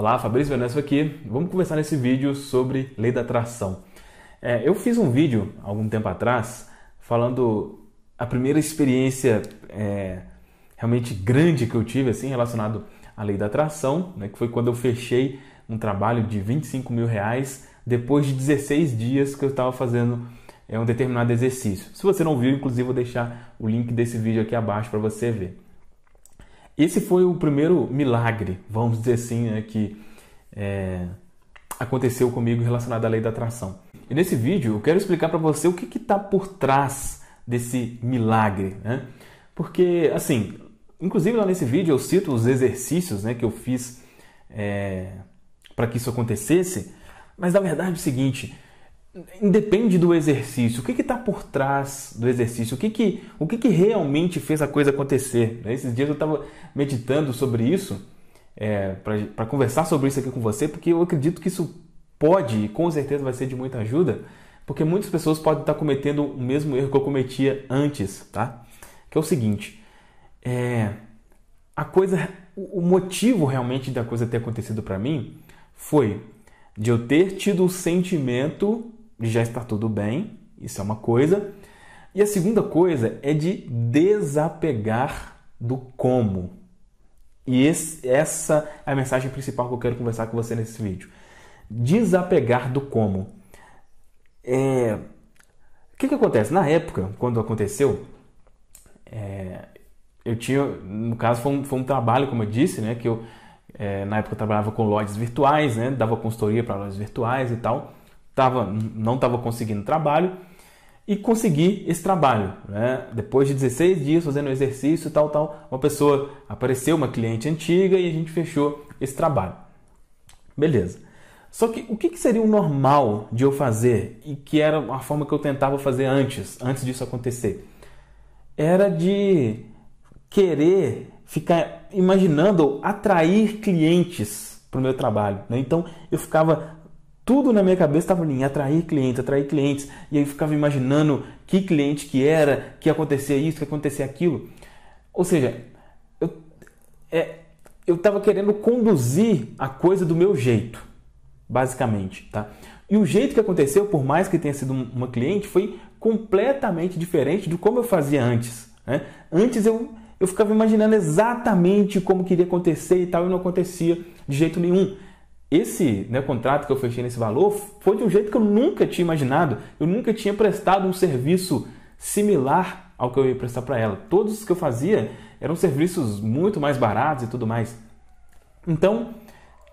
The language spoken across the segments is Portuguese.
Olá, Fabrício Venesso aqui. Vamos conversar nesse vídeo sobre lei da atração. É, eu fiz um vídeo algum tempo atrás falando a primeira experiência é, realmente grande que eu tive assim relacionado à lei da atração, né, que foi quando eu fechei um trabalho de 25 mil reais depois de 16 dias que eu estava fazendo é, um determinado exercício. Se você não viu, inclusive vou deixar o link desse vídeo aqui abaixo para você ver. Esse foi o primeiro milagre, vamos dizer assim, né, que é, aconteceu comigo relacionado à lei da atração. E nesse vídeo eu quero explicar para você o que está por trás desse milagre. Né? Porque, assim, inclusive lá nesse vídeo eu cito os exercícios né, que eu fiz é, para que isso acontecesse, mas na verdade é o seguinte: independe do exercício, o que está por trás do exercício, o que, que, o que, que realmente fez a coisa acontecer. Né? Esses dias eu estava meditando sobre isso, é, para conversar sobre isso aqui com você, porque eu acredito que isso pode e com certeza vai ser de muita ajuda, porque muitas pessoas podem estar cometendo o mesmo erro que eu cometia antes, tá? Que é o seguinte, é, a coisa, o motivo realmente da coisa ter acontecido para mim foi de eu ter tido o sentimento de já estar tudo bem, isso é uma coisa. E a segunda coisa é de desapegar do como. E esse, essa é a mensagem principal que eu quero conversar com você nesse vídeo. Desapegar do como. É... O que, que acontece? Na época, quando aconteceu, é... eu tinha, no caso, foi um, foi um, trabalho, como eu disse, né? Que eu, é, na época, eu trabalhava com lojas virtuais, né? Dava consultoria para lojas virtuais e tal tava, não estava conseguindo trabalho e consegui esse trabalho. Né? Depois de 16 dias fazendo exercício tal, tal, uma pessoa apareceu, uma cliente antiga, e a gente fechou esse trabalho. Beleza. Só que o que seria o normal de eu fazer e que era a forma que eu tentava fazer antes, antes disso acontecer? Era de querer ficar imaginando atrair clientes para o meu trabalho. Né? Então eu ficava tudo na minha cabeça estava em atrair clientes, atrair clientes. E aí eu ficava imaginando que cliente que era, que acontecia isso, que acontecia aquilo. Ou seja, eu é, estava querendo conduzir a coisa do meu jeito, basicamente. Tá? E o jeito que aconteceu, por mais que tenha sido uma cliente, foi completamente diferente do como eu fazia antes. Né? Antes eu, eu ficava imaginando exatamente como queria acontecer e tal, e não acontecia de jeito nenhum esse né, contrato que eu fechei nesse valor foi de um jeito que eu nunca tinha imaginado. Eu nunca tinha prestado um serviço similar ao que eu ia prestar para ela. Todos os que eu fazia eram serviços muito mais baratos e tudo mais. Então,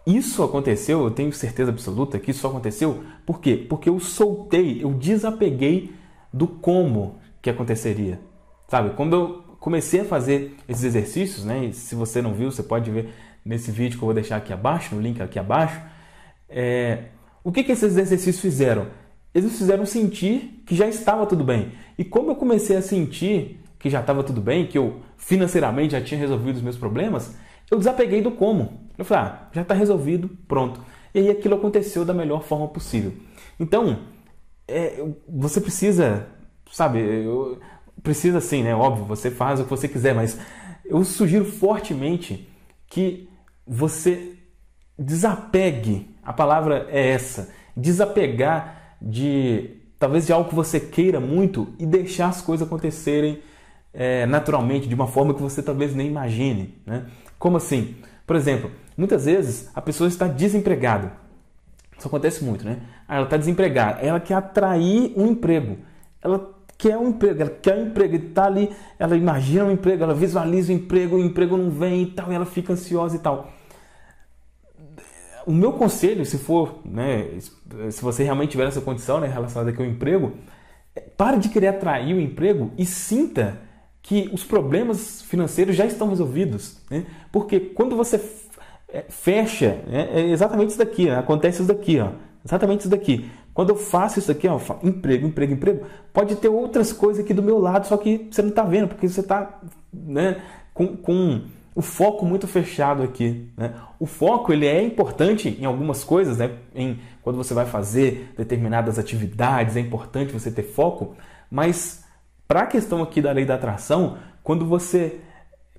isso aconteceu, eu tenho certeza absoluta que isso aconteceu, por quê? Porque eu soltei, eu desapeguei do como que aconteceria. Sabe, quando eu comecei a fazer esses exercícios, né? se você não viu, você pode ver nesse vídeo que eu vou deixar aqui abaixo, no link aqui abaixo, é, o que, que esses exercícios fizeram? Eles fizeram sentir que já estava tudo bem. E como eu comecei a sentir que já estava tudo bem, que eu financeiramente já tinha resolvido os meus problemas, eu desapeguei do como. Eu falei, ah, já está resolvido, pronto. E aí aquilo aconteceu da melhor forma possível. Então, é, você precisa, sabe, eu, precisa sim, né? Óbvio, você faz o que você quiser, mas eu sugiro fortemente que você desapegue. A palavra é essa: desapegar de talvez de algo que você queira muito e deixar as coisas acontecerem é, naturalmente, de uma forma que você talvez nem imagine. Né? Como assim? Por exemplo, muitas vezes a pessoa está desempregada. Isso acontece muito, né? Ah, ela está desempregada, ela quer atrair um emprego. Ela quer um emprego, ela quer um emprego e está ali, ela imagina um emprego, ela visualiza o um emprego, o emprego não vem e tal, e ela fica ansiosa e tal o meu conselho, se for, né, se você realmente tiver essa condição né, relacionada aqui ao emprego, é, pare de querer atrair o emprego e sinta que os problemas financeiros já estão resolvidos. Né? Porque quando você é, fecha, né, é exatamente isso daqui, né? acontece isso daqui, ó, exatamente isso daqui. Quando eu faço isso aqui, ó, emprego, emprego, emprego, pode ter outras coisas aqui do meu lado, só que você não está vendo, porque você está né, com, com o foco muito fechado aqui. Né? O foco ele é importante em algumas coisas, né? em, quando você vai fazer determinadas atividades, é importante você ter foco, mas para a questão aqui da lei da atração, quando você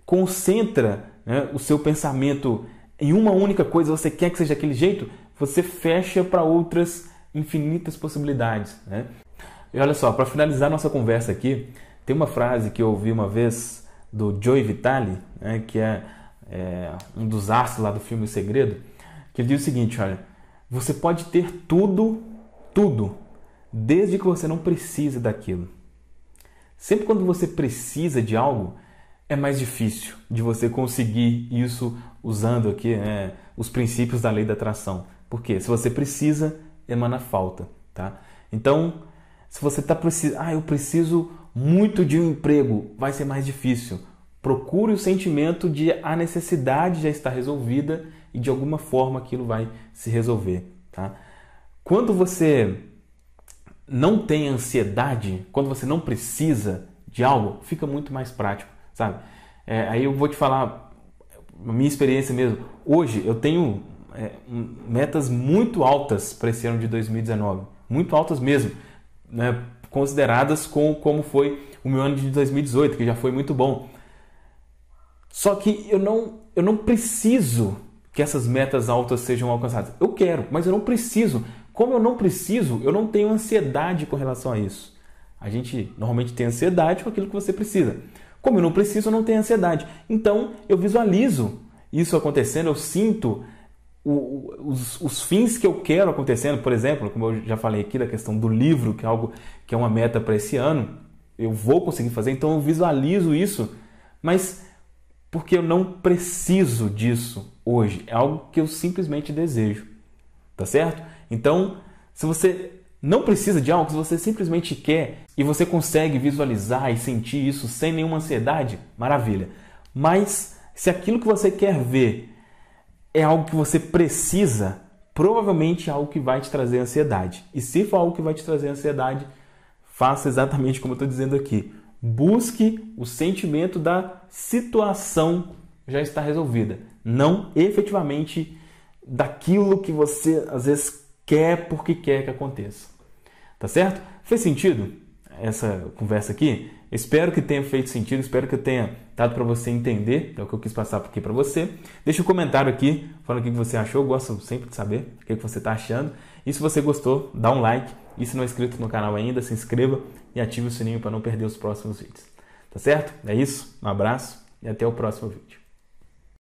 concentra né, o seu pensamento em uma única coisa, você quer que seja aquele jeito, você fecha para outras infinitas possibilidades. Né? E olha só, para finalizar nossa conversa aqui, tem uma frase que eu ouvi uma vez do Joey Vitale, né, que é, é, um dos astros lá do filme O Segredo, que ele diz o seguinte, olha, você pode ter tudo, tudo, desde que você não precise daquilo. Sempre quando você precisa de algo, é mais difícil de você conseguir isso usando aqui né, os princípios da lei da atração. Porque se você precisa, emana falta, tá? Então, se você está precisando, ah, eu preciso muito de um emprego, vai ser mais difícil. Procure o sentimento de a necessidade já está resolvida e de alguma forma aquilo vai se resolver. Tá? Quando você não tem ansiedade, quando você não precisa de algo, fica muito mais prático, sabe? É, aí eu vou te falar a minha experiência mesmo. Hoje eu tenho é, metas muito altas para esse ano de 2019, muito altas mesmo, né? consideradas com, como foi o meu ano de 2018, que já foi muito bom. Só que eu não, eu não preciso que essas metas altas sejam alcançadas. Eu quero, mas eu não preciso. Como eu não preciso, eu não tenho ansiedade com relação a isso. A gente normalmente tem ansiedade com aquilo que você precisa. Como eu não preciso, eu não tenho ansiedade. Então, eu visualizo isso acontecendo, eu sinto os, os, fins que eu quero acontecendo, por exemplo, como eu já falei aqui da questão do livro, que é algo que é uma meta para esse ano, eu vou conseguir fazer, então eu visualizo isso, mas porque eu não preciso disso hoje, é algo que eu simplesmente desejo, tá certo? Então, se você não precisa de algo, se você simplesmente quer e você consegue visualizar e sentir isso sem nenhuma ansiedade, maravilha. Mas se aquilo que você quer ver é algo que você precisa, provavelmente é algo que vai te trazer ansiedade. E se for algo que vai te trazer ansiedade, faça exatamente como eu estou dizendo aqui. Busque o sentimento da situação já está resolvida, não efetivamente daquilo que você às vezes quer porque quer que aconteça. Tá certo? Fez sentido? essa conversa aqui. Espero que tenha feito sentido, espero que eu tenha dado para você entender é o que eu quis passar aqui para você. Deixa um comentário aqui falando o que você achou, eu gosto sempre de saber o que você está achando. E se você gostou, dá um like. E se não é inscrito no canal ainda, se inscreva e ative o sininho para não perder os próximos vídeos. Tá certo? É isso, um abraço e até o próximo vídeo.